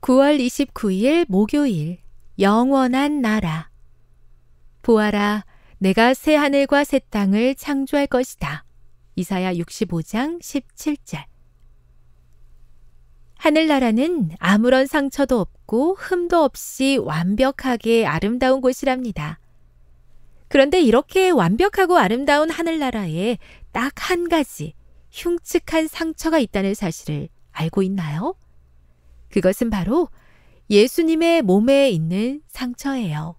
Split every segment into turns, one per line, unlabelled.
9월 29일 목요일 영원한 나라 보아라 내가 새 하늘과 새 땅을 창조할 것이다. 이사야 65장 17절 하늘나라는 아무런 상처도 없고 흠도 없이 완벽하게 아름다운 곳이랍니다. 그런데 이렇게 완벽하고 아름다운 하늘나라에 딱 한 가지 흉측한 상처가 있다는 사실을 알고 있나요? 그것은 바로 예수님의 몸에 있는 상처예요.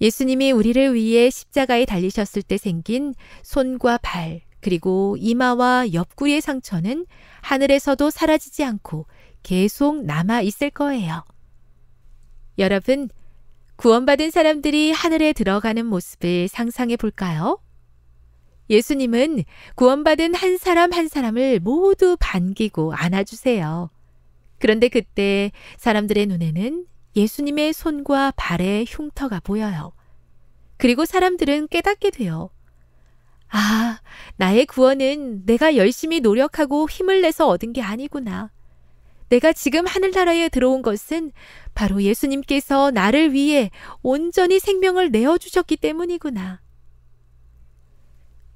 예수님이 우리를 위해 십자가에 달리셨을 때 생긴 손과 발, 그리고 이마와 옆구리의 상처는 하늘에서도 사라지지 않고 계속 남아 있을 거예요. 여러분, 구원받은 사람들이 하늘에 들어가는 모습을 상상해 볼까요? 예수님은 구원받은 한 사람 한 사람을 모두 반기고 안아주세요. 그런데 그때 사람들의 눈에는 예수님의 손과 발의 흉터가 보여요. 그리고 사람들은 깨닫게 돼요. 아, 나의 구원은 내가 열심히 노력하고 힘을 내서 얻은 게 아니구나. 내가 지금 하늘나라에 들어온 것은 바로 예수님께서 나를 위해 온전히 생명을 내어주셨기 때문이구나.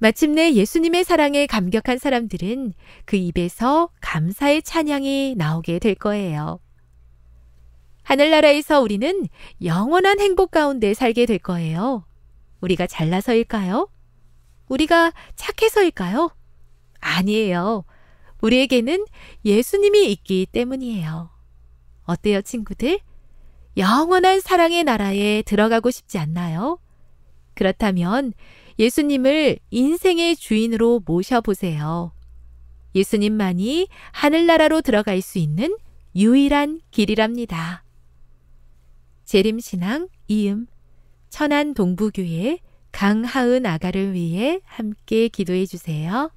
마침내 예수님의 사랑에 감격한 사람들은 그 입에서 감사의 찬양이 나오게 될 거예요. 하늘나라에서 우리는 영원한 행복 가운데 살게 될 거예요. 우리가 잘나서일까요? 우리가 착해서일까요? 아니에요. 우리에게는 예수님이 있기 때문이에요. 어때요, 친구들? 영원한 사랑의 나라에 들어가고 싶지 않나요? 그렇다면 예수님을 인생의 주인으로 모셔보세요. 예수님만이 하늘나라로 들어갈 수 있는 유일한 길이랍니다. 재림신앙 이음 천안 동부교회 강하은 아가를 위해 함께 기도해 주세요.